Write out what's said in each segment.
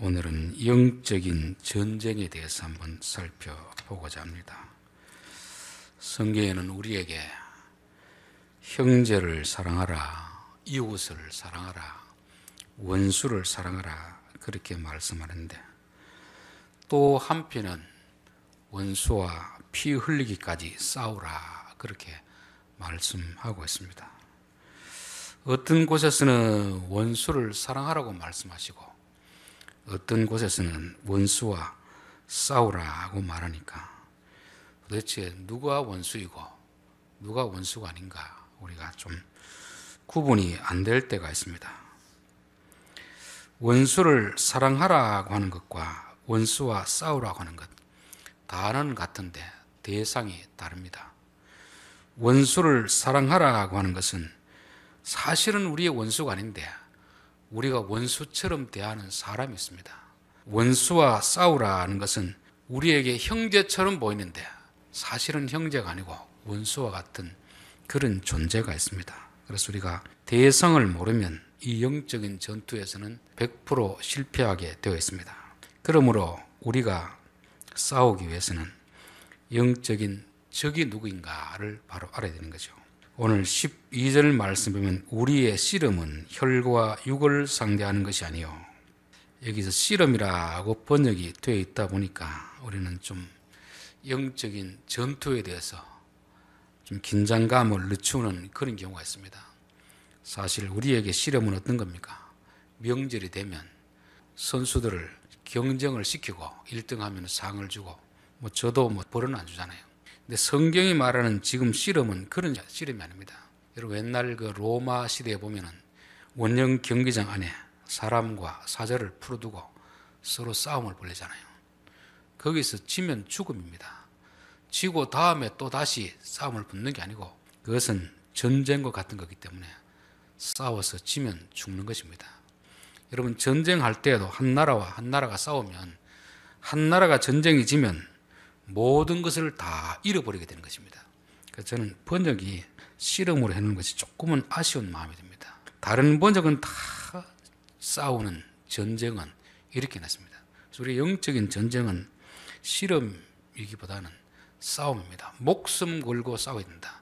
오늘은 영적인 전쟁에 대해서 한번 살펴보고자 합니다. 성경에는 우리에게 형제를 사랑하라, 이웃을 사랑하라, 원수를 사랑하라, 그렇게 말씀하는데 또 한편은 원수와 피 흘리기까지 싸우라, 그렇게 말씀하고 있습니다. 어떤 곳에서는 원수를 사랑하라고 말씀하시고 어떤 곳에서는 원수와 싸우라고 말하니까 도대체 누가 원수이고 누가 원수가 아닌가 우리가 좀 구분이 안 될 때가 있습니다. 원수를 사랑하라고 하는 것과 원수와 싸우라고 하는 것 단어는 같은데 대상이 다릅니다. 원수를 사랑하라고 하는 것은 사실은 우리의 원수가 아닌데 우리가 원수처럼 대하는 사람이 있습니다. 원수와 싸우라는 것은 우리에게 형제처럼 보이는데 사실은 형제가 아니고 원수와 같은 그런 존재가 있습니다. 그래서 우리가 대성을 모르면 이 영적인 전투에서는 100% 실패하게 되어 있습니다. 그러므로 우리가 싸우기 위해서는 영적인 적이 누구인가를 바로 알아야 되는 거죠. 오늘 12절 말씀 보면 우리의 씨름은 혈과 육을 상대하는 것이 아니요. 여기서 씨름이라고 번역이 되어 있다 보니까 우리는 좀 영적인 전투에 대해서 좀 긴장감을 늦추는 그런 경우가 있습니다. 사실 우리에게 씨름은 어떤 겁니까? 명절이 되면 선수들을 경쟁을 시키고 1등하면 상을 주고 뭐 저도 뭐 벌은 안 주잖아요. 근데 성경이 말하는 지금 씨름은 그런 씨름이 아닙니다. 여러분 옛날 그 로마 시대에 보면은 원형 경기장 안에 사람과 사자를 풀어두고 서로 싸움을 벌리잖아요. 거기서 지면 죽음입니다. 지고 다음에 또 다시 싸움을 붙는 게 아니고 그것은 전쟁과 같은 거기 때문에 싸워서 지면 죽는 것입니다. 여러분 전쟁할 때에도 한 나라와 한 나라가 싸우면 한 나라가 전쟁이 지면 모든 것을 다 잃어버리게 되는 것입니다. 그래서 저는 번역이 실험으로 해놓은 것이 조금은 아쉬운 마음이 듭니다. 다른 번역은 다 싸우는 전쟁은 이렇게 났습니다. 우리 영적인 전쟁은 실험이기보다는 싸움입니다. 목숨 걸고 싸워야 된다.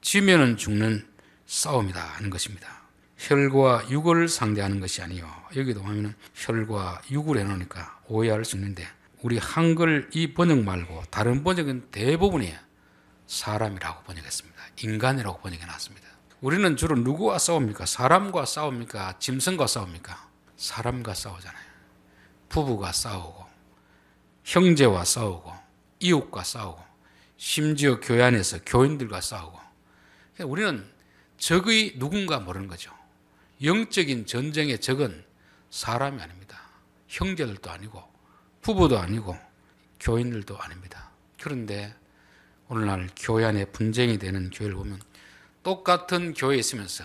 지면은 죽는 싸움이다 하는 것입니다. 혈과 육을 상대하는 것이 아니요. 여기도 보면 혈과 육을 해놓으니까 오해할 수 있는데 우리 한글 이 번역 말고 다른 번역은 대부분이 사람이라고 번역했습니다. 인간이라고 번역해 놨습니다. 우리는 주로 누구와 싸웁니까? 사람과 싸웁니까? 짐승과 싸웁니까? 사람과 싸우잖아요. 부부가 싸우고, 형제와 싸우고, 이웃과 싸우고, 심지어 교회 안에서 교인들과 싸우고. 우리는 적의 누군가 모르는 거죠. 영적인 전쟁의 적은 사람이 아닙니다. 형제들도 아니고 부부도 아니고 교인들도 아닙니다. 그런데 오늘날 교회 안에 분쟁이 되는 교회를 보면 똑같은 교회에 있으면서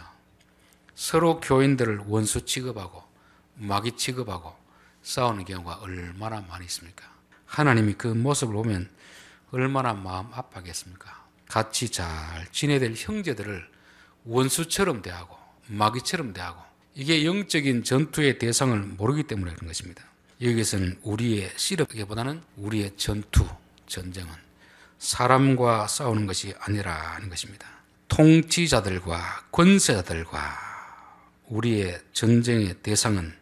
서로 교인들을 원수 취급하고 마귀 취급하고 싸우는 경우가 얼마나 많이 있습니까? 하나님이 그 모습을 보면 얼마나 마음 아파겠습니까? 같이 잘 지내될 형제들을 원수처럼 대하고 마귀처럼 대하고 이게 영적인 전투의 대상을 모르기 때문에 그런 것입니다. 여기서는 에 우리의 씨름기보다는 우리의 전투, 전쟁은 사람과 싸우는 것이 아니라 는 것입니다. 통치자들과 권세자들과 우리의 전쟁의 대상은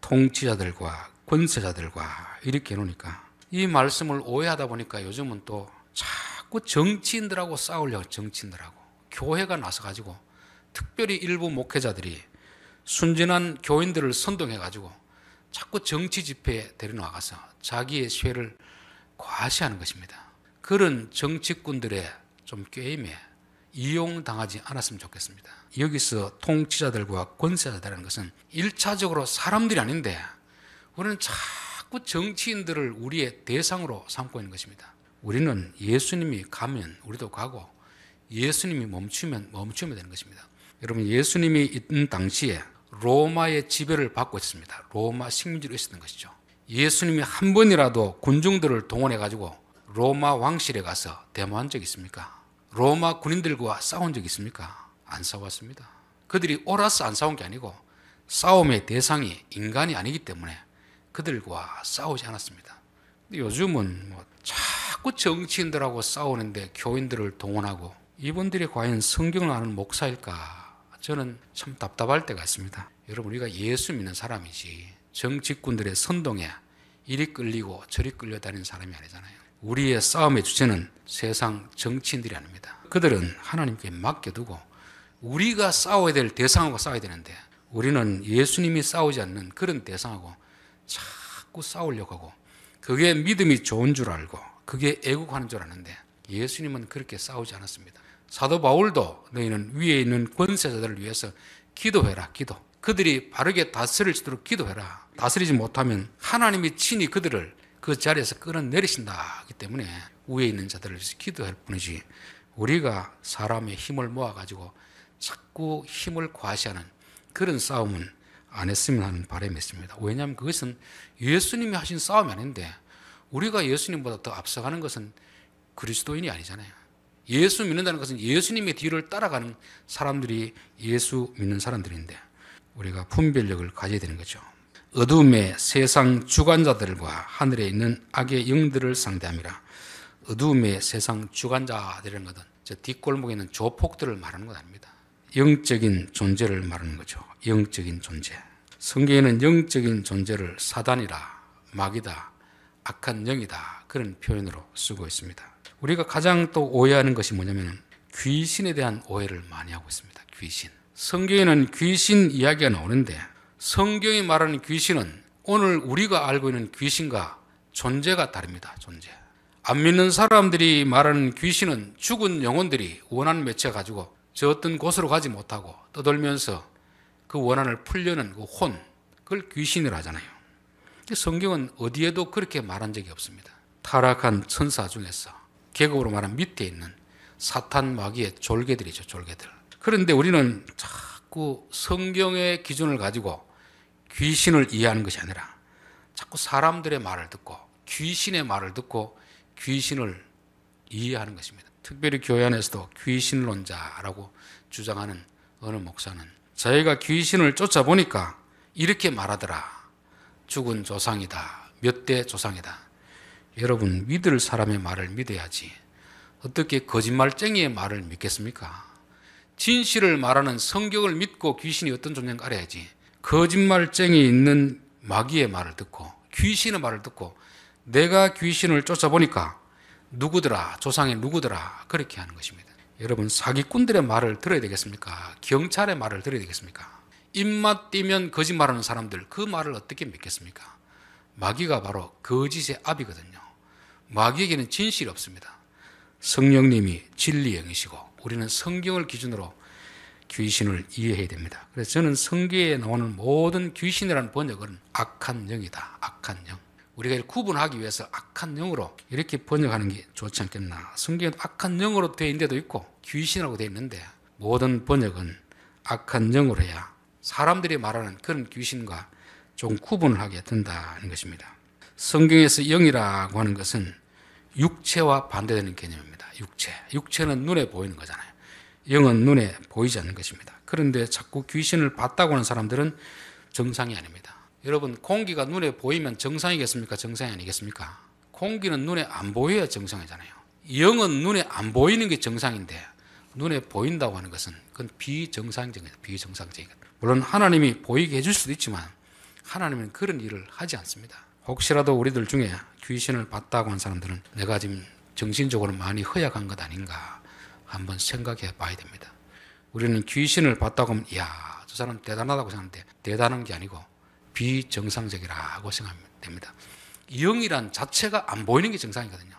통치자들과 권세자들과 이렇게 해놓으니까 이 말씀을 오해하다 보니까 요즘은 또 자꾸 정치인들하고 싸우려고 정치인들하고 교회가 나서 가지고 특별히 일부 목회자들이 순진한 교인들을 선동해 가지고 자꾸 정치 집회에 데려나가서 자기의 죄를 과시하는 것입니다. 그런 정치꾼들의 좀 게임에 이용당하지 않았으면 좋겠습니다. 여기서 통치자들과 권세자들이라는 것은 1차적으로 사람들이 아닌데 우리는 자꾸 정치인들을 우리의 대상으로 삼고 있는 것입니다. 우리는 예수님이 가면 우리도 가고 예수님이 멈추면 멈추면 되는 것입니다. 여러분 예수님이 있는 당시에 로마의 지배를 받고 있습니다. 로마 식민지로 있었던 것이죠. 예수님이 한 번이라도 군중들을 동원해 가지고 로마 왕실에 가서 데모한 적 있습니까? 로마 군인들과 싸운 적 있습니까? 안 싸웠습니다. 그들이 옳아서 안 싸운 게 아니고 싸움의 대상이 인간이 아니기 때문에 그들과 싸우지 않았습니다. 요즘은 뭐 자꾸 정치인들하고 싸우는데 교인들을 동원하고 이분들이 과연 성경을 아는 목사일까 저는 참 답답할 때가 있습니다. 여러분 우리가 예수 믿는 사람이지 정치꾼들의 선동에 이리 끌리고 저리 끌려다니는 사람이 아니잖아요. 우리의 싸움의 주체는 세상 정치인들이 아닙니다. 그들은 하나님께 맡겨두고 우리가 싸워야 될 대상하고 싸워야 되는데 우리는 예수님이 싸우지 않는 그런 대상하고 자꾸 싸우려고 하고 그게 믿음이 좋은 줄 알고 그게 애국하는 줄 아는데 예수님은 그렇게 싸우지 않았습니다. 사도 바울도 너희는 위에 있는 권세자들을 위해서 기도해라, 기도. 그들이 바르게 다스릴 수 있도록 기도해라. 다스리지 못하면 하나님이 친히 그들을 그 자리에서 끌어내리신다. 기 때문에 위에 있는 자들을 위해서 기도할 뿐이지. 우리가 사람의 힘을 모아가지고 자꾸 힘을 과시하는 그런 싸움은 안 했으면 하는 바람이 있습니다. 왜냐하면 그것은 예수님이 하신 싸움이 아닌데 우리가 예수님보다 더 앞서가는 것은 그리스도인이 아니잖아요. 예수 믿는다는 것은 예수님의 뒤를 따라가는 사람들이 예수 믿는 사람들인데 우리가 분별력을 가져야 되는 거죠. 어둠의 세상 주관자들과 하늘에 있는 악의 영들을 상대함이라. 어둠의 세상 주관자들이라는 것은 저 뒷골목에 있는 조폭들을 말하는 것 아닙니다. 영적인 존재를 말하는 거죠. 영적인 존재. 성경에는 영적인 존재를 사단이라, 마귀다, 악한 영이다 그런 표현으로 쓰고 있습니다. 우리가 가장 또 오해하는 것이 뭐냐면 귀신에 대한 오해를 많이 하고 있습니다. 귀신. 성경에는 귀신 이야기가 나오는데 성경이 말하는 귀신은 오늘 우리가 알고 있는 귀신과 존재가 다릅니다. 존재. 안 믿는 사람들이 말하는 귀신은 죽은 영혼들이 원한 맺혀 가지고 저 어떤 곳으로 가지 못하고 떠돌면서 그 원한을 풀려는 그 혼, 그걸 귀신을 하잖아요. 성경은 어디에도 그렇게 말한 적이 없습니다. 타락한 천사 중에서 계급으로 말하면 밑에 있는 사탄 마귀의 졸개들이죠, 졸개들. 그런데 우리는 자꾸 성경의 기준을 가지고 귀신을 이해하는 것이 아니라 자꾸 사람들의 말을 듣고 귀신의 말을 듣고 귀신을 이해하는 것입니다. 특별히 교회 안에서도 귀신론자라고 주장하는 어느 목사는 자기가 귀신을 쫓아보니까 이렇게 말하더라. 죽은 조상이다. 몇 대 조상이다. 여러분 믿을 사람의 말을 믿어야지. 어떻게 거짓말쟁이의 말을 믿겠습니까? 진실을 말하는 성경을 믿고 귀신이 어떤 존재인가 알아야지. 거짓말쟁이 있는 마귀의 말을 듣고 귀신의 말을 듣고 내가 귀신을 쫓아보니까 누구더라 조상의 누구더라 그렇게 하는 것입니다. 여러분 사기꾼들의 말을 들어야 되겠습니까? 경찰의 말을 들어야 되겠습니까? 입맛 뛰면 거짓말하는 사람들 그 말을 어떻게 믿겠습니까? 마귀가 바로 거짓의 그 압이거든요. 마귀에게는 진실이 없습니다. 성령님이 진리의 영이시고 우리는 성경을 기준으로 귀신을 이해해야 됩니다. 그래서 저는 성경에 나오는 모든 귀신이라는 번역은 악한 영이다. 악한 영. 우리가 구분하기 위해서 악한 영으로 이렇게 번역하는 게 좋지 않겠나. 성경에 악한 영으로 되어 있는 데도 있고 귀신이라고 되어 있는데 모든 번역은 악한 영으로 해야 사람들이 말하는 그런 귀신과 좀 구분을 하게 된다는 것입니다. 성경에서 영이라고 하는 것은 육체와 반대되는 개념입니다. 육체. 육체는 눈에 보이는 거잖아요. 영은 눈에 보이지 않는 것입니다. 그런데 자꾸 귀신을 봤다고 하는 사람들은 정상이 아닙니다. 여러분, 공기가 눈에 보이면 정상이겠습니까? 정상이 아니겠습니까? 공기는 눈에 안 보여야 정상이잖아요. 영은 눈에 안 보이는 게 정상인데, 눈에 보인다고 하는 것은 그건 비정상적인, 비정상적인. 물론 하나님이 보이게 해줄 수도 있지만, 하나님은 그런 일을 하지 않습니다. 혹시라도 우리들 중에 귀신을 봤다고 한 사람들은 내가 지금 정신적으로 많이 허약한 것 아닌가 한번 생각해 봐야 됩니다. 우리는 귀신을 봤다고 하면 이야 저 사람 대단하다고 생각하는데 대단한 게 아니고 비정상적이라고 생각하면 됩니다. 영이란 자체가 안 보이는 게 정상이거든요.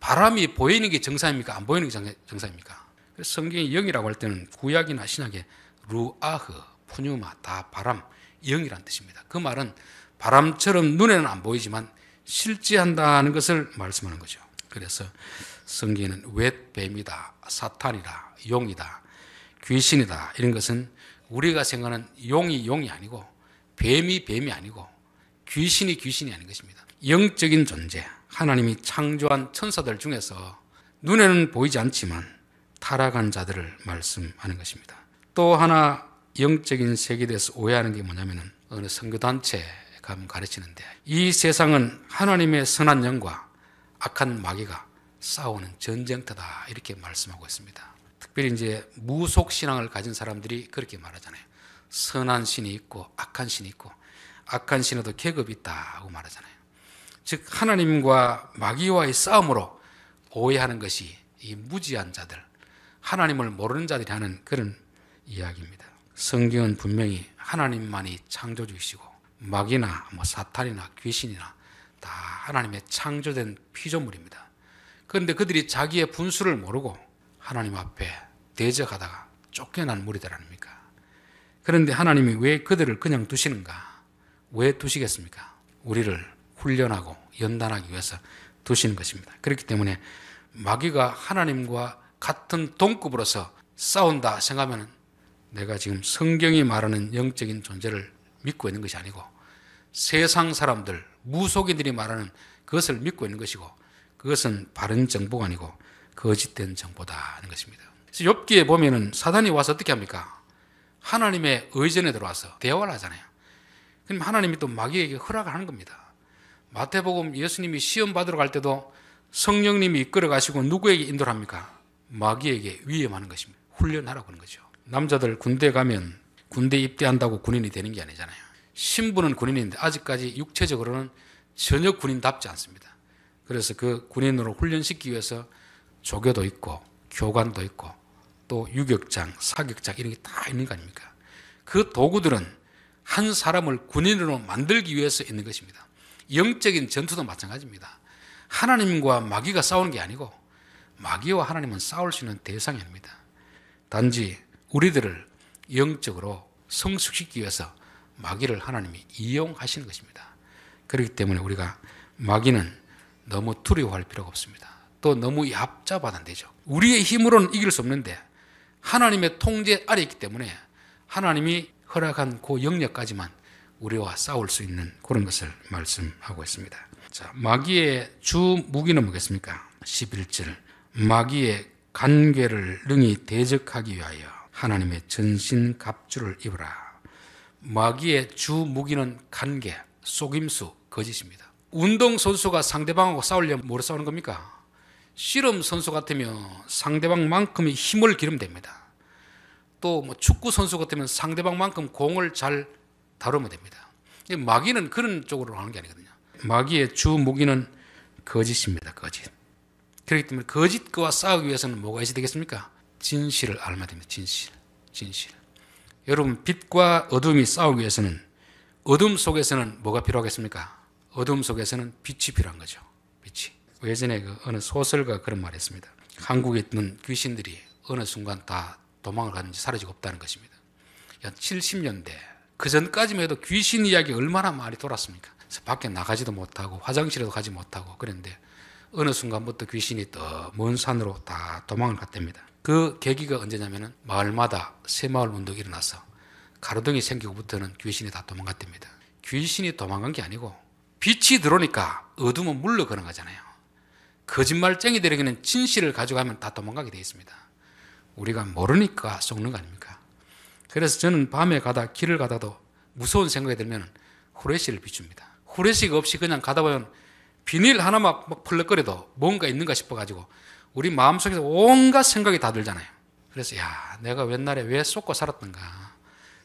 바람이 보이는 게 정상입니까? 안 보이는 게 정상입니까? 성경의 영이라고 할 때는 구약이나 신약의 루아흐, 푸뉴마, 다 바람, 영이란 뜻입니다. 그 말은 바람처럼 눈에는 안 보이지만 실지한다는 것을 말씀하는 거죠. 그래서 성경는 웻뱀이다, 사탄이다, 용이다, 귀신이다 이런 것은 우리가 생각하는 용이 용이 아니고 뱀이 뱀이 아니고 귀신이 귀신이 아닌 것입니다. 영적인 존재, 하나님이 창조한 천사들 중에서 눈에는 보이지 않지만 타락한 자들을 말씀하는 것입니다. 또 하나 영적인 세계에 대해서 오해하는 게 뭐냐면은 어느 선교단체 가 가르치는데 이 세상은 하나님의 선한 영과 악한 마귀가 싸우는 전쟁터다 이렇게 말씀하고 있습니다. 특별히 이제 무속 신앙을 가진 사람들이 그렇게 말하잖아요. 선한 신이 있고 악한 신이 있고 악한 신에도 계급이 있다고 말하잖아요. 즉 하나님과 마귀와의 싸움으로 오해하는 것이 이 무지한 자들, 하나님을 모르는 자들이 하는 그런 이야기입니다. 성경은 분명히 하나님만이 창조주이시고 마귀나 뭐 사탄이나 귀신이나 다 하나님의 창조된 피조물입니다. 그런데 그들이 자기의 분수를 모르고 하나님 앞에 대적하다가 쫓겨난 무리들 아닙니까? 그런데 하나님이 왜 그들을 그냥 두시는가? 왜 두시겠습니까? 우리를 훈련하고 연단하기 위해서 두시는 것입니다. 그렇기 때문에 마귀가 하나님과 같은 동급으로서 싸운다 생각하면 내가 지금 성경이 말하는 영적인 존재를 믿고 있는 것이 아니고 세상 사람들, 무속인들이 말하는 그것을 믿고 있는 것이고 그것은 바른 정보가 아니고 거짓된 정보다는 하 것입니다. 그래서 엽기에 보면은 사단이 와서 어떻게 합니까? 하나님의 의전에 들어와서 대화를 하잖아요. 그럼 하나님이 또 마귀에게 허락을 하는 겁니다. 마태복음 예수님이 시험 받으러 갈 때도 성령님이 이끌어 가시고 누구에게 인도를 합니까? 마귀에게 위임하는 것입니다. 훈련하라고 하는 거죠. 남자들 군대 가면 군대 입대한다고 군인이 되는 게 아니잖아요. 신부는 군인인데 아직까지 육체적으로는 전혀 군인답지 않습니다. 그래서 그 군인으로 훈련시키기 위해서 조교도 있고 교관도 있고 또 유격장, 사격장 이런 게 다 있는 거 아닙니까? 그 도구들은 한 사람을 군인으로 만들기 위해서 있는 것입니다. 영적인 전투도 마찬가지입니다. 하나님과 마귀가 싸우는 게 아니고 마귀와 하나님은 싸울 수 있는 대상이 아닙니다. 단지 우리들을 영적으로 성숙시키기 위해서 마귀를 하나님이 이용하시는 것입니다. 그렇기 때문에 우리가 마귀는 너무 두려워할 필요가 없습니다. 또 너무 얕잡아도 안 되죠. 우리의 힘으로는 이길 수 없는데 하나님의 통제 아래 있기 때문에 하나님이 허락한 그 영역까지만 우리와 싸울 수 있는 그런 것을 말씀하고 있습니다. 자, 마귀의 주 무기는 뭐겠습니까? 11절. 마귀의 간계를 능히 대적하기 위하여 하나님의 전신 갑주를 입으라. 마귀의 주 무기는 간계, 속임수, 거짓입니다. 운동 선수가 상대방하고 싸우려면 뭐로 싸우는 겁니까? 씨름 선수 같으면 상대방만큼의 힘을 기르 됩니다. 또뭐 축구 선수 같으면 상대방만큼 공을 잘 다루면 됩니다. 마귀는 그런 쪽으로 하는 게 아니거든요. 마귀의 주 무기는 거짓입니다. 거짓. 그렇기 때문에 거짓과 싸우기 위해서는 뭐가 있어야 되겠습니까? 진실을 알아야 됩니다. 진실. 진실. 여러분, 빛과 어둠이 싸우기 위해서는 어둠 속에서는 뭐가 필요하겠습니까? 어둠 속에서는 빛이 필요한 거죠. 빛이. 예전에 그 어느 소설가 그런 말 했습니다. 한국에 있는 귀신들이 어느 순간 다 도망을 갔는지 사라지고 없다는 것입니다. 70년대 그 전까지만 해도 귀신 이야기 얼마나 많이 돌았습니까? 밖에 나가지도 못하고 화장실에도 가지 못하고 그런데 어느 순간부터 귀신이 또먼 산으로 다 도망을 갔답니다. 그 계기가 언제냐면은 마을마다 새마을 운동이 일어나서 가로등이 생기고부터는 귀신이 다 도망갔답니다. 귀신이 도망간 게 아니고 빛이 들어오니까 어둠은 물러가는 거잖아요. 거짓말쟁이들에게는 진실을 가져가면 다 도망가게 되어 있습니다. 우리가 모르니까 속는 거 아닙니까? 그래서 저는 밤에 가다 길을 가다도 무서운 생각이 들면 후레쉬를 비춥니다. 후레쉬가 없이 그냥 가다 보면 비닐 하나만 막 펄럭거려도 뭔가 있는가 싶어가지고 우리 마음속에서 온갖 생각이 다 들잖아요. 그래서 야 내가 옛날에 왜 쏟고 살았던가.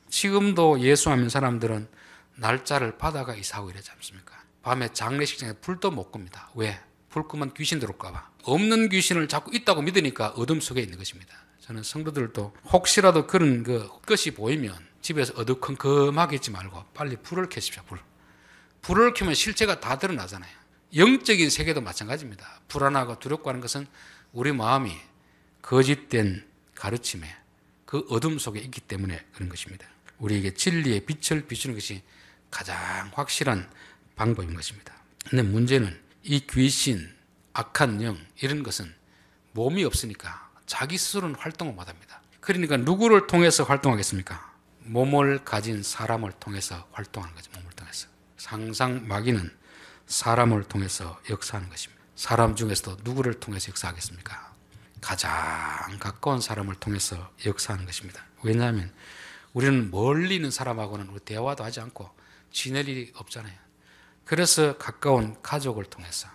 지금도 예수하는 사람들은 날짜를 받아가 이사하고 이러지 않습니까? 밤에 장례식장에 불도 못 끕니다. 왜? 불 끄면 귀신 들어올까봐. 없는 귀신을 자꾸 있다고 믿으니까 어둠 속에 있는 것입니다. 저는 성도들도 혹시라도 그런 그 것이 보이면 집에서 어두컴컴하게 있지 말고 빨리 불을 켜십시오, 불. 불을 켜면 실체가 다 드러나잖아요. 영적인 세계도 마찬가지입니다. 불안하고 두렵고 하는 것은 우리 마음이 거짓된 가르침에 그 어둠 속에 있기 때문에 그런 것입니다. 우리에게 진리의 빛을 비추는 것이 가장 확실한 방법인 것입니다. 근데 문제는 이 귀신, 악한 영 이런 것은 몸이 없으니까 자기 스스로는 활동을 못합니다. 그러니까 누구를 통해서 활동하겠습니까? 몸을 가진 사람을 통해서 활동하는 거죠. 몸을 통해서. 상상 마귀는 사람을 통해서 역사하는 것입니다. 사람 중에서도 누구를 통해서 역사하겠습니까? 가장 가까운 사람을 통해서 역사하는 것입니다. 왜냐하면 우리는 멀리 있는 사람하고는 대화도 하지 않고 지낼 일이 없잖아요. 그래서 가까운 가족을 통해서,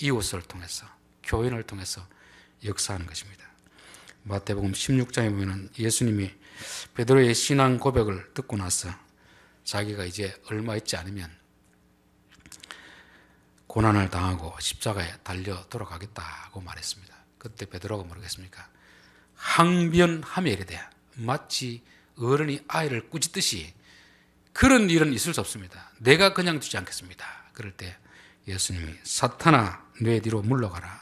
이웃을 통해서, 교인을 통해서 역사하는 것입니다. 마태복음 16장에 보면 예수님이 베드로의 신앙 고백을 듣고 나서 자기가 이제 얼마 있지 않으면 고난을 당하고 십자가에 달려 돌아가겠다고 말했습니다. 그때 베드로가 모르겠습니까? 항변하며 이르 마치 어른이 아이를 꾸짖듯이 그런 일은 있을 수 없습니다. 내가 그냥 두지 않겠습니다. 그럴 때 예수님이 사탄아 뇌 뒤로 물러가라.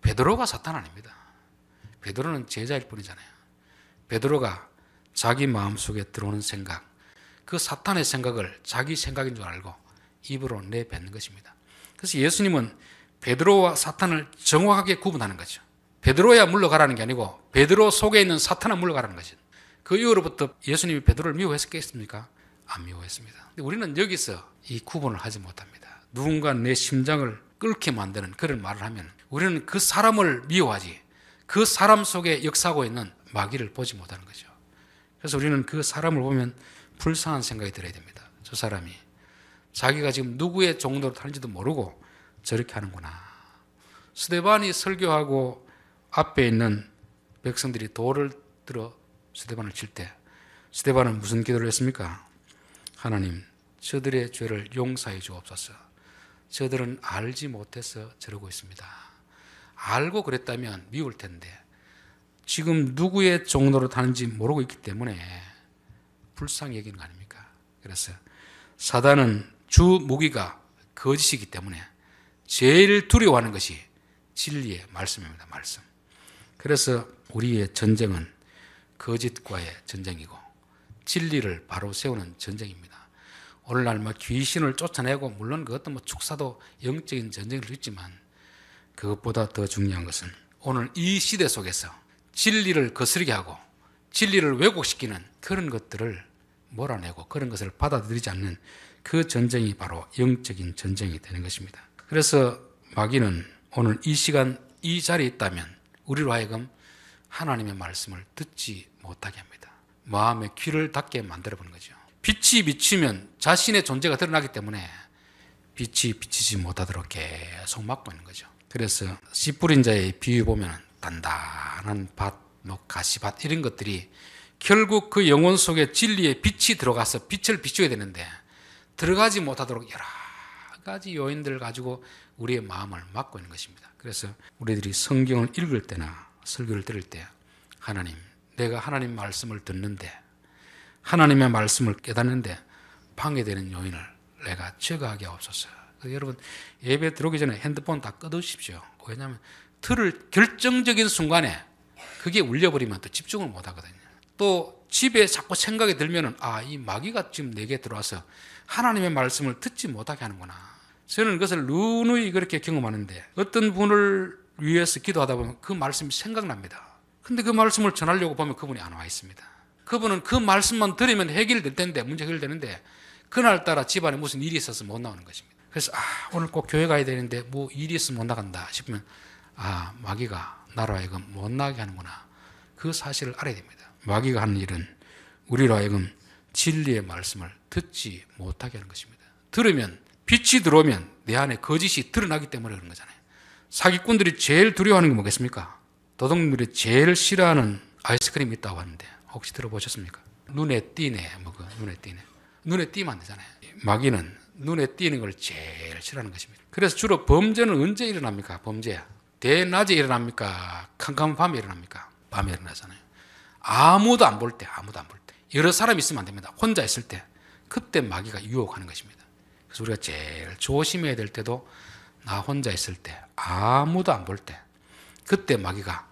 베드로가 사탄 아닙니다. 베드로는 제자일 뿐이잖아요. 베드로가 자기 마음속에 들어오는 생각, 그 사탄의 생각을 자기 생각인 줄 알고 입으로 내뱉는 것입니다. 그래서 예수님은 베드로와 사탄을 정확하게 구분하는 거죠. 베드로야 물러가라는 게 아니고 베드로 속에 있는 사탄아 물러가라는 거죠. 그 이후로부터 예수님이 베드로를 미워했겠습니까? 안 미워했습니다. 우리는 여기서 이 구분을 하지 못합니다. 누군가 내 심장을 끓게 만드는 그런 말을 하면 우리는 그 사람을 미워하지 그 사람 속에 역사하고 있는 마귀를 보지 못하는 거죠. 그래서 우리는 그 사람을 보면 불쌍한 생각이 들어야 됩니다. 저 사람이 자기가 지금 누구의 종로를 타는지도 모르고 저렇게 하는구나. 스데반이 설교하고 앞에 있는 백성들이 돌을 들어 스데반을 칠 때 스데반은 무슨 기도를 했습니까? 하나님, 저들의 죄를 용서해 주옵소서. 저들은 알지 못해서 저러고 있습니다. 알고 그랬다면 미울 텐데 지금 누구의 종로로 타는지 모르고 있기 때문에 불쌍히 여기는 거 아닙니까? 그래서 사단은 주 무기가 거짓이기 때문에 제일 두려워하는 것이 진리의 말씀입니다. 말씀. 그래서 우리의 전쟁은 거짓과의 전쟁이고 진리를 바로 세우는 전쟁입니다. 오늘날 막 뭐 귀신을 쫓아내고 물론 그것도 뭐 축사도 영적인 전쟁일 수지만 그것보다 더 중요한 것은 오늘 이 시대 속에서 진리를 거스르게 하고 진리를 왜곡시키는 그런 것들을 몰아내고 그런 것을 받아들이지 않는 그 전쟁이 바로 영적인 전쟁이 되는 것입니다. 그래서 마귀는 오늘 이 시간 이 자리에 있다면 우리로 하여금 하나님의 말씀을 듣지 못하게 합니다. 마음의 귀를 닫게 만들어 보는 거죠. 빛이 비치면 자신의 존재가 드러나기 때문에 빛이 비치지 못하도록 계속 막고 있는 거죠. 그래서 씨 뿌린 자의 비유 보면 단단한 밭, 뭐 가시밭 이런 것들이 결국 그 영혼 속에 진리의 빛이 들어가서 빛을 비추야 되는데 들어가지 못하도록 여러 가지 요인들을 가지고 우리의 마음을 막고 있는 것입니다. 그래서 우리들이 성경을 읽을 때나 설교를 들을 때 하나님, 내가 하나님 말씀을 듣는데 하나님의 말씀을 깨닫는데 방해되는 요인을 내가 제거하게 없었어서 여러분 예배 들어오기 전에 핸드폰 다 꺼두십시오. 왜냐하면 틀을 결정적인 순간에 그게 울려버리면 또 집중을 못 하거든요. 또 집에 자꾸 생각이 들면은 아이 마귀가 지금 내게 들어와서 하나님의 말씀을 듣지 못하게 하는구나. 저는 그것을 누누이 그렇게 경험하는데 어떤 분을 위해서 기도하다 보면 그 말씀이 생각납니다. 근데 그 말씀을 전하려고 보면 그분이 안 와 있습니다. 그분은 그 말씀만 들으면 해결될 텐데 문제 해결되는데 그날따라 집안에 무슨 일이 있어서 못 나오는 것입니다. 그래서 아 오늘 꼭 교회 가야 되는데 뭐 일이 있으면 못 나간다 싶으면 아 마귀가 나로 하여금 못 나게 하는구나 그 사실을 알아야 됩니다. 마귀가 하는 일은 우리로 하여금 진리의 말씀을 듣지 못하게 하는 것입니다. 들으면 빛이 들어오면 내 안에 거짓이 드러나기 때문에 그런 거잖아요. 사기꾼들이 제일 두려워하는 게 뭐겠습니까? 도둑들이 제일 싫어하는 아이스크림이 있다고 하는데 혹시 들어보셨습니까? 눈에 띄네. 뭐 그 눈에 띄네. 눈에 띄면 안 되잖아요. 마귀는 눈에 띄는 걸 제일 싫어하는 것입니다. 그래서 주로 범죄는 언제 일어납니까? 범죄 대낮에 일어납니까? 캄캄 밤에 일어납니까? 밤에 일어나잖아요. 아무도 안 볼 때, 아무도 안 볼 때. 여러 사람이 있으면 안 됩니다. 혼자 있을 때. 그때 마귀가 유혹하는 것입니다. 그래서 우리가 제일 조심해야 될 때도 나 혼자 있을 때, 아무도 안 볼 때, 그때 마귀가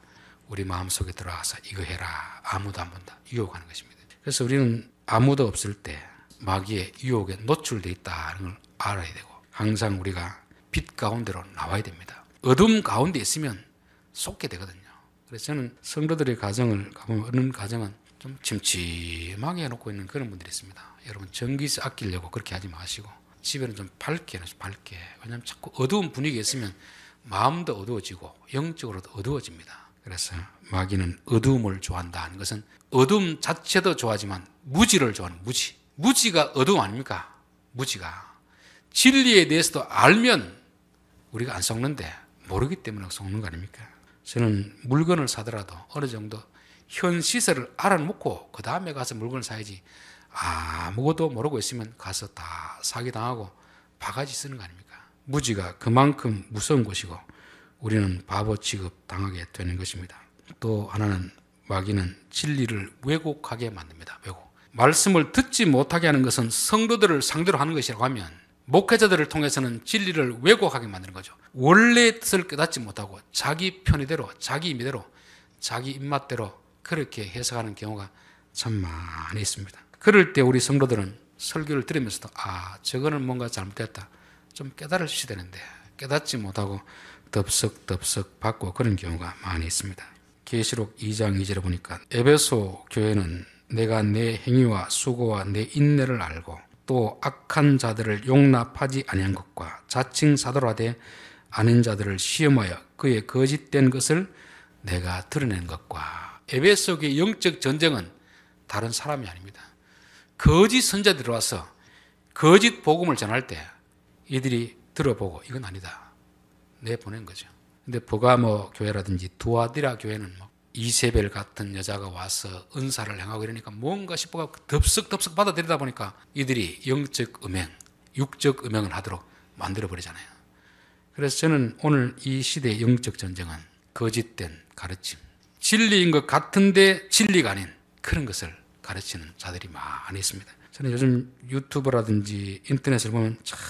우리 마음속에 들어와서 이거 해라. 아무도 안 본다. 유혹하는 것입니다. 그래서 우리는 아무도 없을 때 마귀의 유혹에 노출되 있다는 걸 알아야 되고 항상 우리가 빛 가운데로 나와야 됩니다. 어둠 가운데 있으면 속게 되거든요. 그래서 저는 성도들의 가정을 가보면 어느 가정은 좀 침침하게 해놓고 있는 그런 분들이 있습니다. 여러분 전기세 아끼려고 그렇게 하지 마시고 집에는 좀 밝게 해놓으 밝게 왜냐하면 자꾸 어두운 분위기 있으면 마음도 어두워지고 영적으로도 어두워집니다. 그래서 마귀는 어두움을 좋아한다 하는 것은 어둠 자체도 좋아하지만 무지를 좋아하는 무지 무지가 어두움 아닙니까? 무지가 진리에 대해서도 알면 우리가 안 속는데 모르기 때문에 속는 거 아닙니까? 저는 물건을 사더라도 어느 정도 현 시세를 알아놓고 그 다음에 가서 물건을 사야지 아무것도 모르고 있으면 가서 다 사기당하고 바가지 쓰는 거 아닙니까? 무지가 그만큼 무서운 것이고 우리는 바보 취급 당하게 되는 것입니다. 또 하나는 마귀는 진리를 왜곡하게 만듭니다. 왜곡. 말씀을 듣지 못하게 하는 것은 성도들을 상대로 하는 것이라고 하면 목회자들을 통해서는 진리를 왜곡하게 만드는 거죠. 원래 뜻을 깨닫지 못하고 자기 편의대로, 자기 임의대로, 자기 입맛대로 그렇게 해석하는 경우가 참 많이 있습니다. 그럴 때 우리 성도들은 설교를 들으면서도 아 저거는 뭔가 잘못됐다 좀 깨달으시 되는데 깨닫지 못하고 덥석덥석 받고 그런 경우가 많이 있습니다. 계시록 2장 2절에 보니까 에베소 교회는 내가 내 행위와 수고와 내 인내를 알고 또 악한 자들을 용납하지 아니한 것과 자칭 사도라되 아닌 자들을 시험하여 그의 거짓된 것을 내가 드러낸 것과 에베소의 영적 전쟁은 다른 사람이 아닙니다. 거짓 선자들이 와서 거짓 복음을 전할 때 이들이 들어보고 이건 아니다. 내보낸 거죠. 근데 버가모 교회라든지 두아디라 교회는 막 뭐 이세벨 같은 여자가 와서 은사를 행하고 이러니까 뭔가 싶어가 덥석덥석 받아들이다 보니까 이들이 영적 음행, 육적 음행을 하도록 만들어버리잖아요. 그래서 저는 오늘 이 시대의 영적 전쟁은 거짓된 가르침, 진리인 것 같은데 진리가 아닌 그런 것을 가르치는 자들이 많이 있습니다. 저는 요즘 유튜브라든지 인터넷을 보면 참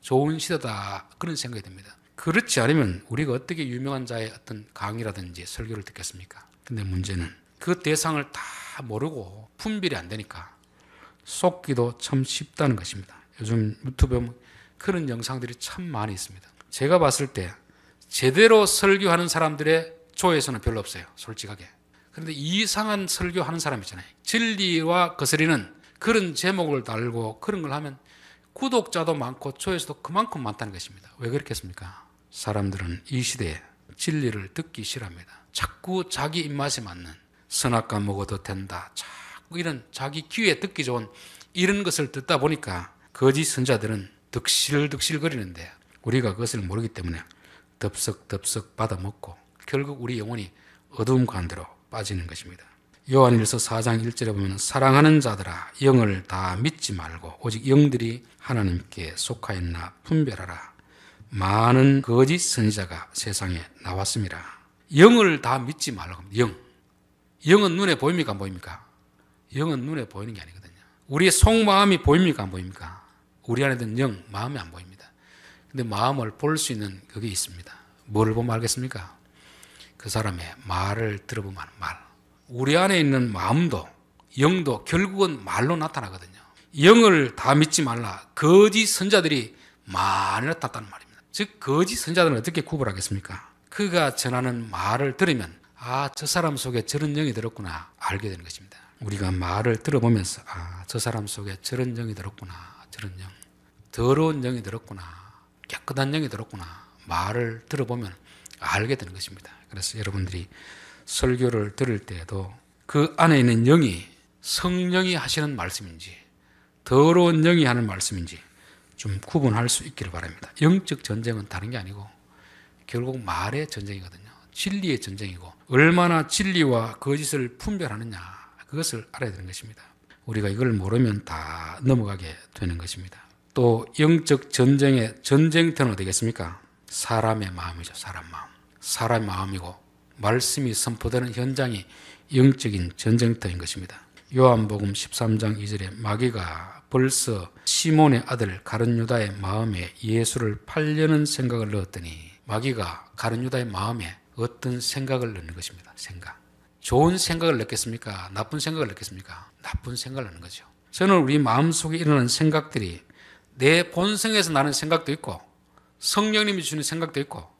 좋은 시대다 그런 생각이 듭니다. 그렇지 않으면 우리가 어떻게 유명한 자의 어떤 강의라든지 설교를 듣겠습니까? 근데 문제는 그 대상을 다 모르고 분별이 안 되니까 속기도 참 쉽다는 것입니다. 요즘 유튜브에 보면 그런 영상들이 참 많이 있습니다. 제가 봤을 때 제대로 설교하는 사람들의 초에서는 별로 없어요. 솔직하게. 그런데 이상한 설교하는 사람 있잖아요. 진리와 거스리는 그런 제목을 달고 그런 걸 하면 구독자도 많고 초에서도 그만큼 많다는 것입니다. 왜 그렇겠습니까? 사람들은 이 시대에 진리를 듣기 싫어합니다. 자꾸 자기 입맛에 맞는 선악과 먹어도 된다. 자꾸 이런 자기 귀에 듣기 좋은 이런 것을 듣다 보니까 거짓 선자들은 득실득실거리는데 우리가 그것을 모르기 때문에 덥석덥석 받아먹고 결국 우리 영혼이 어두운 관대로 빠지는 것입니다. 요한일서 4장 1절에 보면 사랑하는 자들아 영을 다 믿지 말고 오직 영들이 하나님께 속하였나 분별하라. 많은 거짓 선지자가 세상에 나왔습니다. 영을 다 믿지 말라고 합니다. 영. 영은 눈에 보입니까 안 보입니까? 영은 눈에 보이는 게 아니거든요. 우리의 속마음이 보입니까 안 보입니까? 우리 안에 든 영, 마음이 안 보입니다. 근데 마음을 볼 수 있는 그게 있습니다. 뭘 보면 알겠습니까? 그 사람의 말을 들어보면 말. 우리 안에 있는 마음도 영도 결국은 말로 나타나거든요. 영을 다 믿지 말라. 거짓 선자들이 많이 나타났다는 말입니다. 즉 거짓 선자들은 어떻게 구별하겠습니까? 그가 전하는 말을 들으면 아, 저 사람 속에 저런 영이 들었구나 알게 되는 것입니다. 우리가 말을 들어보면서 아, 저 사람 속에 저런 영이 들었구나. 저런 영. 더러운 영이 들었구나. 깨끗한 영이 들었구나. 말을 들어보면 알게 되는 것입니다. 그래서 여러분들이 설교를 들을 때에도 그 안에 있는 영이 성령이 하시는 말씀인지 더러운 영이 하는 말씀인지 좀 구분할 수 있기를 바랍니다. 영적 전쟁은 다른 게 아니고 결국 말의 전쟁이거든요. 진리의 전쟁이고 얼마나 진리와 거짓을 분별하느냐 그것을 알아야 되는 것입니다. 우리가 이걸 모르면 다 넘어가게 되는 것입니다. 또 영적 전쟁의 전쟁터는 어디겠습니까? 사람의 마음이죠. 사람 마음. 사람의 마음이고 말씀이 선포되는 현장이 영적인 전쟁터인 것입니다. 요한복음 13장 2절에 마귀가 벌써 시몬의 아들 가룟유다의 마음에 예수를 팔려는 생각을 넣었더니 마귀가 가룟유다의 마음에 어떤 생각을 넣는 것입니다. 생각. 좋은 생각을 넣겠습니까? 나쁜 생각을 넣겠습니까? 나쁜 생각을 넣는 거죠. 저는 우리 마음속에 일어나는 생각들이 내 본성에서 나는 생각도 있고 성령님이 주는 생각도 있고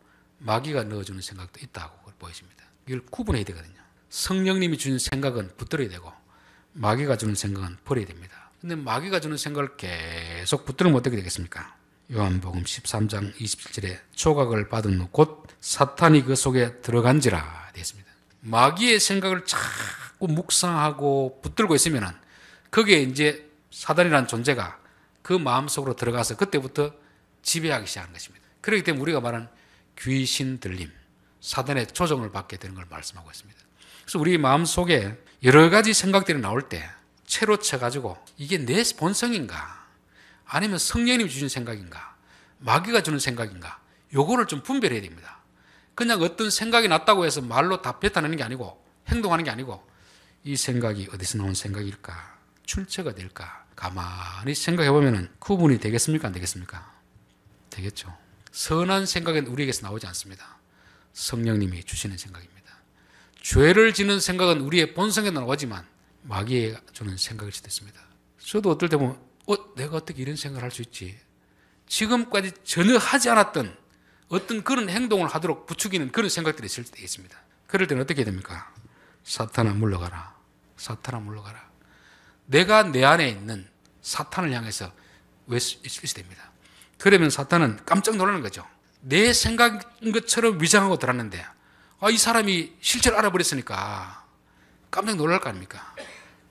마귀가 넣어주는 생각도 있다고 보여집니다. 이걸 구분해야 되거든요. 성령님이 주는 생각은 붙들어야 되고 마귀가 주는 생각은 버려야 됩니다. 근데 마귀가 주는 생각을 계속 붙들면 어떻게 되겠습니까? 요한복음 13장 27절에 조각을 받은 곧 사탄이 그 속에 들어간지라 되어 습니다 마귀의 생각을 자꾸 묵상하고 붙들고 있으면 그게 이제 사단이라는 존재가 그 마음속으로 들어가서 그때부터 지배하기 시작하는 것입니다. 그렇기 때문에 우리가 말하는 귀신 들림, 사단의 조정을 받게 되는 걸 말씀하고 있습니다. 그래서 우리 마음 속에 여러 가지 생각들이 나올 때 채로 쳐가지고 이게 내 본성인가? 아니면 성령님이 주신 생각인가? 마귀가 주는 생각인가? 요거를 좀 분별해야 됩니다. 그냥 어떤 생각이 났다고 해서 말로 다 뱉어내는 게 아니고 행동하는 게 아니고 이 생각이 어디서 나온 생각일까? 출처가 될까? 가만히 생각해 보면 구분이 되겠습니까? 안 되겠습니까? 되겠죠. 선한 생각은 우리에게서 나오지 않습니다. 성령님이 주시는 생각입니다. 죄를 지는 생각은 우리의 본성에 나오지만 마귀에 주는 생각일 수도 있습니다. 저도 어떨 때 보면 어, 내가 어떻게 이런 생각을 할 수 있지? 지금까지 전혀 하지 않았던 어떤 그런 행동을 하도록 부추기는 그런 생각들이 있을 때 있습니다. 그럴 때는 어떻게 됩니까? 사탄아 물러가라. 사탄아 물러가라. 내가 내 안에 있는 사탄을 향해서 외치됩니다. 그러면 사탄은 깜짝 놀라는 거죠. 내 생각인 것처럼 위장하고 들었는데, 아, 이 사람이 실제로 알아버렸으니까 깜짝 놀랄 거 아닙니까?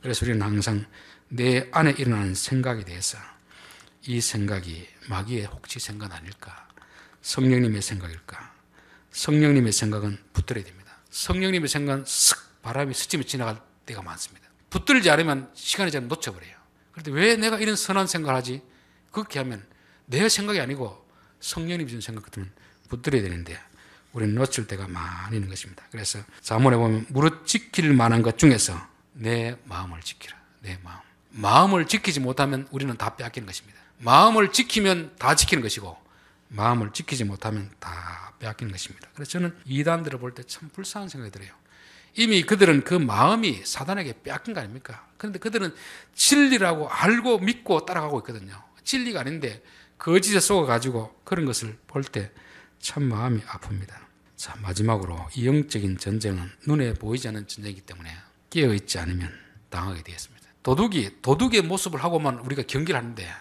그래서 우리는 항상 내 안에 일어나는 생각에 대해서 이 생각이 마귀의 혹시 생각 아닐까? 성령님의 생각일까? 성령님의 생각은 붙들어야 됩니다. 성령님의 생각은 슥 바람이 스치며 지나갈 때가 많습니다. 붙들지 않으면 시간이 잘 놓쳐버려요. 그런데 왜 내가 이런 선한 생각을 하지? 그렇게 하면 내 생각이 아니고 성령이 주는 생각들은 붙들어야 되는데 우리는 놓칠 때가 많이 있는 것입니다. 그래서 자문에 보면 무릇 지킬 만한 것 중에서 내 마음을 지키라. 내 마음. 마음을 지키지 못하면 우리는 다 빼앗기는 것입니다. 마음을 지키면 다 지키는 것이고 마음을 지키지 못하면 다 빼앗기는 것입니다. 그래서 저는 이단들을 볼 때 참 불쌍한 생각이 들어요. 이미 그들은 그 마음이 사단에게 빼앗긴 거 아닙니까? 그런데 그들은 진리라고 알고 믿고 따라가고 있거든요. 진리가 아닌데 거짓에 속아가지고 그런 것을 볼 때 참 마음이 아픕니다. 자, 마지막으로 이 영적인 전쟁은 눈에 보이지 않는 전쟁이기 때문에 깨어있지 않으면 당하게 되겠습니다. 도둑이 도둑의 모습을 하고만 우리가 경기를 하는데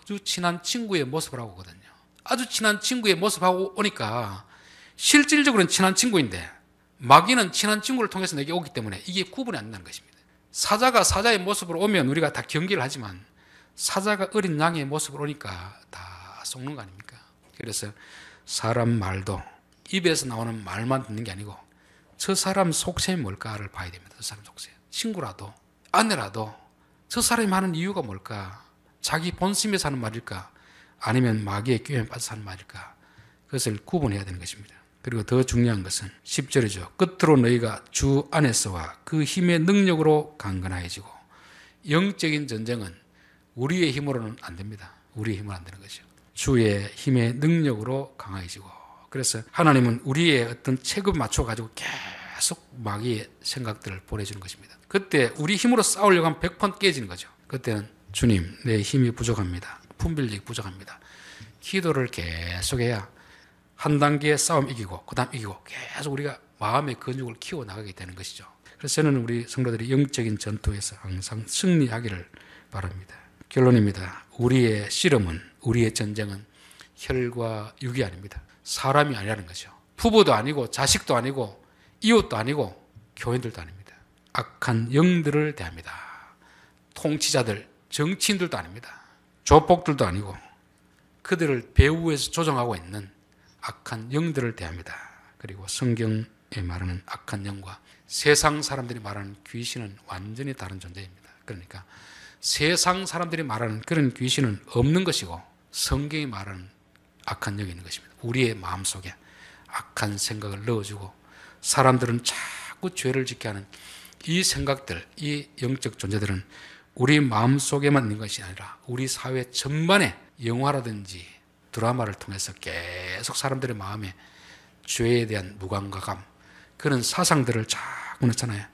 아주 친한 친구의 모습을 하고 오 거든요 아주 친한 친구의 모습하고 을 오니까 실질적으로는 친한 친구인데 마귀는 친한 친구를 통해서 내게 오기 때문에 이게 구분이 안된다는 것입니다. 사자가 사자의 모습으로 오면 우리가 다 경기를 하지만 사자가 어린 양의 모습을 오니까 다 속는 거 아닙니까? 그래서 사람 말도 입에서 나오는 말만 듣는 게 아니고 저 사람 속셈이 뭘까를 봐야 됩니다. 저 사람 속셈. 친구라도 아내라도 저 사람이 하는 이유가 뭘까? 자기 본심에 사는 말일까? 아니면 마귀의 끼에 빠져 사는 말일까? 그것을 구분해야 되는 것입니다. 그리고 더 중요한 것은 10절이죠. 끝으로 너희가 주 안에서와 그 힘의 능력으로 강건해지고 영적인 전쟁은 우리의 힘으로는 안 됩니다. 우리의 힘은 안 되는 거죠. 주의 힘의 능력으로 강해지고 그래서 하나님은 우리의 어떤 체급 맞춰 가지고 계속 마귀의 생각들을 보내주는 것입니다. 그때 우리 힘으로 싸우려고 하면 100번 깨지는 거죠. 그때는 주님 내 힘이 부족합니다. 품빌력 부족합니다. 기도를 계속해야 한 단계의 싸움 이기고 그다음 이기고 계속 우리가 마음의 근육을 키워 나가게 되는 것이죠. 그래서 저는 우리 성도들이 영적인 전투에서 항상 승리하기를 바랍니다. 결론입니다. 우리의 씨름은, 우리의 전쟁은 혈과 육이 아닙니다. 사람이 아니라는 거죠. 부부도 아니고, 자식도 아니고, 이웃도 아니고, 교인들도 아닙니다. 악한 영들을 대합니다. 통치자들, 정치인들도 아닙니다. 조폭들도 아니고, 그들을 배후에서 조정하고 있는 악한 영들을 대합니다. 그리고 성경에 말하는 악한 영과 세상 사람들이 말하는 귀신은 완전히 다른 존재입니다. 그러니까 세상 사람들이 말하는 그런 귀신은 없는 것이고 성경이 말하는 악한 영이 있는 것입니다. 우리의 마음속에 악한 생각을 넣어주고 사람들은 자꾸 죄를 짓게 하는 이 생각들, 이 영적 존재들은 우리 마음속에만 있는 것이 아니라 우리 사회 전반에 영화라든지 드라마를 통해서 계속 사람들의 마음에 죄에 대한 무감각감 그런 사상들을 자꾸 넣잖아요.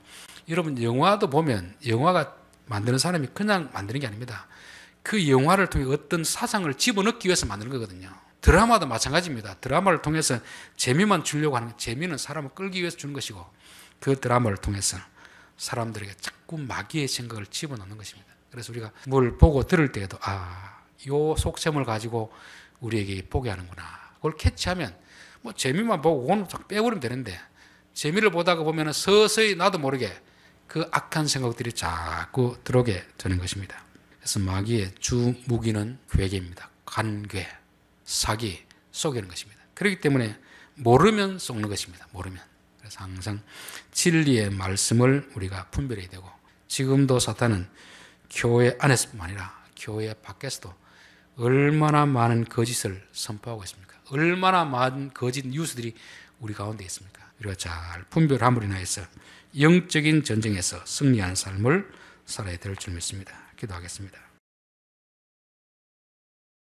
여러분 영화도 보면 영화가 만드는 사람이 그냥 만드는 게 아닙니다. 그 영화를 통해 어떤 사상을 집어넣기 위해서 만드는 거거든요. 드라마도 마찬가지입니다. 드라마를 통해서 재미만 주려고 하는 재미는 사람을 끌기 위해서 주는 것이고 그 드라마를 통해서 사람들에게 자꾸 마귀의 생각을 집어넣는 것입니다. 그래서 우리가 뭘 보고 들을 때에도 아, 요 속셈을 가지고 우리에게 보게 하는구나 그걸 캐치하면 뭐 재미만 보고 그건 빼버리면 되는데 재미를 보다가 보면 서서히 나도 모르게 그 악한 생각들이 자꾸 들어오게 되는 것입니다. 그래서 마귀의 주 무기는 괴계입니다. 간괴, 사기, 속이는 것입니다. 그렇기 때문에 모르면 속는 것입니다. 모르면. 그래서 항상 진리의 말씀을 우리가 분별해야 되고 지금도 사탄은 교회 안에서뿐만 아니라 교회 밖에서도 얼마나 많은 거짓을 선포하고 있습니까? 얼마나 많은 거짓 뉴스들이 우리 가운데 있습니까? 우리가 잘 분별함으로 인해서 영적인 전쟁에서 승리한 삶을 살아야 될 줄 믿습니다. 기도하겠습니다.